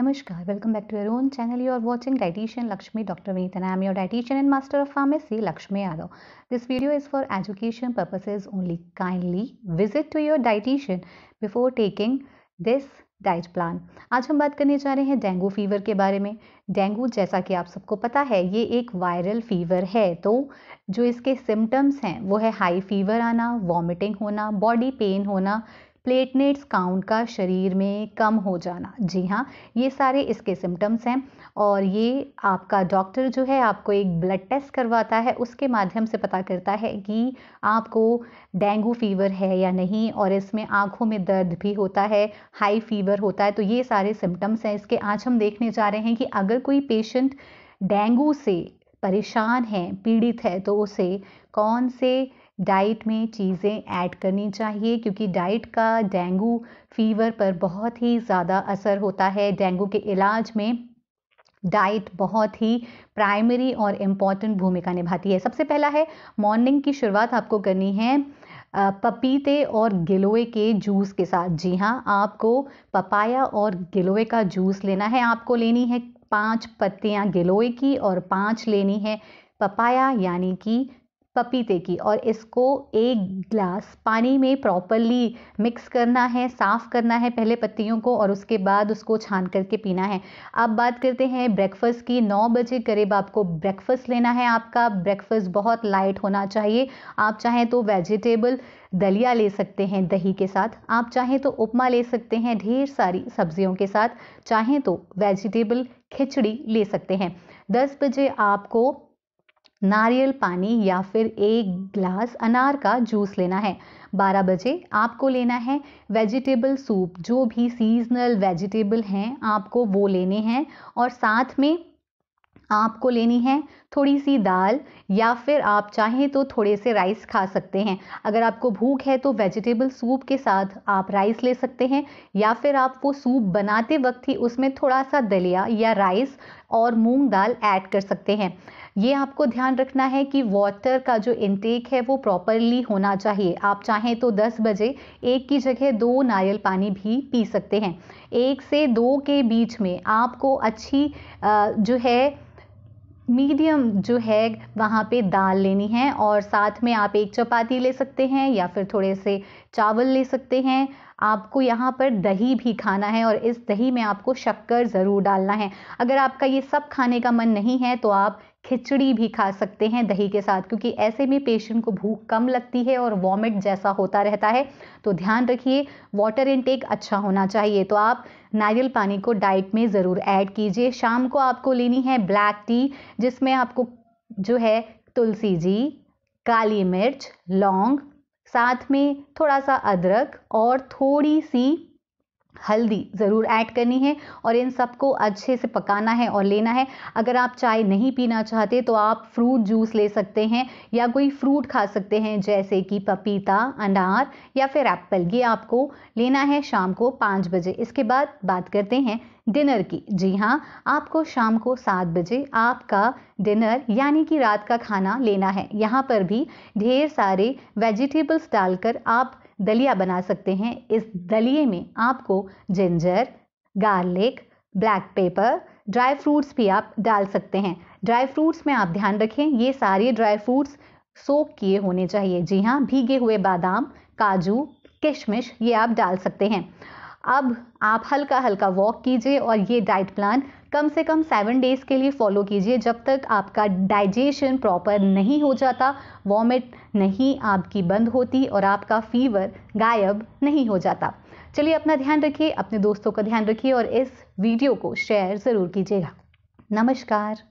नमस्कार welcome back to your own channel you are watching dietitian Lakshmi doctor Vanita I am your dietitian and master of pharmacy Lakshmi Yadav this video is for education purposes only kindly visit to your dietitian before taking this diet plan आज हम बात करने जा रहे हैं dengue fever के बारे में डेंगू जैसा कि आप सबको पता है ये एक वायरल फीवर है तो जो इसके सिम्टम्स हैं वो है हाई फीवर आना वॉमिटिंग होना बॉडी पेन होना प्लेटनेट्स काउंट का शरीर में कम हो जाना जी हाँ ये सारे इसके सिम्टम्स हैं और ये आपका डॉक्टर जो है आपको एक ब्लड टेस्ट करवाता है उसके माध्यम से पता करता है कि आपको डेंगू फीवर है या नहीं और इसमें आँखों में दर्द भी होता है हाई फीवर होता है तो ये सारे सिम्टम्स हैं इसके आज हम देखने जा रहे हैं कि अगर कोई पेशेंट डेंगू से परेशान है पीड़ित है तो उसे कौन से डाइट में चीज़ें ऐड करनी चाहिए क्योंकि डाइट का डेंगू फीवर पर बहुत ही ज़्यादा असर होता है डेंगू के इलाज में डाइट बहुत ही प्राइमरी और इम्पॉर्टेंट भूमिका निभाती है सबसे पहला है मॉर्निंग की शुरुआत आपको करनी है पपीते और गिलोए के जूस के साथ जी हाँ आपको पपाया और गिलोए का जूस लेना है आपको लेनी है पांच पत्तियाँ गिलोए की और पांच लेनी है पपाया यानी कि पपीते की और इसको एक ग्लास पानी में प्रॉपरली मिक्स करना है साफ़ करना है पहले पत्तियों को और उसके बाद उसको छान करके पीना है अब बात करते हैं ब्रेकफास्ट की नौ बजे करीब आपको ब्रेकफास्ट लेना है आपका ब्रेकफास्ट बहुत लाइट होना चाहिए आप चाहें तो वेजिटेबल दलिया ले सकते हैं दही के साथ आप चाहें तो उपमा ले सकते हैं ढेर सारी सब्जियों के साथ चाहें तो वेजिटेबल खिचड़ी ले सकते हैं 10 बजे आपको नारियल पानी या फिर एक ग्लास अनार का जूस लेना है 12 बजे आपको लेना है वेजिटेबल सूप जो भी सीजनल वेजिटेबल हैं आपको वो लेने हैं और साथ में आपको लेनी है थोड़ी सी दाल या फिर आप चाहें तो थोड़े से राइस खा सकते हैं अगर आपको भूख है तो वेजिटेबल सूप के साथ आप राइस ले सकते हैं या फिर आप वो सूप बनाते वक्त ही उसमें थोड़ा सा दलिया या राइस और मूंग दाल ऐड कर सकते हैं ये आपको ध्यान रखना है कि वाटर का जो इनटेक है वो प्रॉपरली होना चाहिए आप चाहें तो 10 बजे एक की जगह दो नारियल पानी भी पी सकते हैं एक से दो के बीच में आपको अच्छी जो है मीडियम जो है वहाँ पे दाल लेनी है और साथ में आप एक चपाती ले सकते हैं या फिर थोड़े से चावल ले सकते हैं आपको यहाँ पर दही भी खाना है और इस दही में आपको शक्कर ज़रूर डालना है अगर आपका ये सब खाने का मन नहीं है तो आप खिचड़ी भी खा सकते हैं दही के साथ क्योंकि ऐसे में पेशेंट को भूख कम लगती है और वॉमिट जैसा होता रहता है तो ध्यान रखिए वाटर इनटेक अच्छा होना चाहिए तो आप नारियल पानी को डाइट में ज़रूर ऐड कीजिए शाम को आपको लेनी है ब्लैक टी जिसमें आपको जो है तुलसी जी काली मिर्च लौंग साथ में थोड़ा सा अदरक और थोड़ी सी हल्दी ज़रूर ऐड करनी है और इन सबको अच्छे से पकाना है और लेना है अगर आप चाय नहीं पीना चाहते तो आप फ्रूट जूस ले सकते हैं या कोई फ्रूट खा सकते हैं जैसे कि पपीता अनार या फिर एप्पल ये आपको लेना है शाम को पाँच बजे इसके बाद बात करते हैं डिनर की जी हाँ आपको शाम को सात बजे आपका डिनर यानी कि रात का खाना लेना है यहाँ पर भी ढेर सारे वेजिटेबल्स डालकर आप दलिया बना सकते हैं इस दलिए में आपको ginger garlic black pepper dry fruits भी आप डाल सकते हैं ड्राई फ्रूट्स में आप ध्यान रखें ये सारे ड्राई फ्रूट्स सोक किए होने चाहिए जी हाँ भीगे हुए बादाम काजू किशमिश ये आप डाल सकते हैं अब आप हल्का हल्का वॉक कीजिए और ये डाइट प्लान कम से कम सेवन डेज़ के लिए फॉलो कीजिए जब तक आपका डाइजेशन प्रॉपर नहीं हो जाता वॉमिट नहीं आपकी बंद होती और आपका फीवर गायब नहीं हो जाता चलिए अपना ध्यान रखिए अपने दोस्तों का ध्यान रखिए और इस वीडियो को शेयर ज़रूर कीजिएगा नमस्कार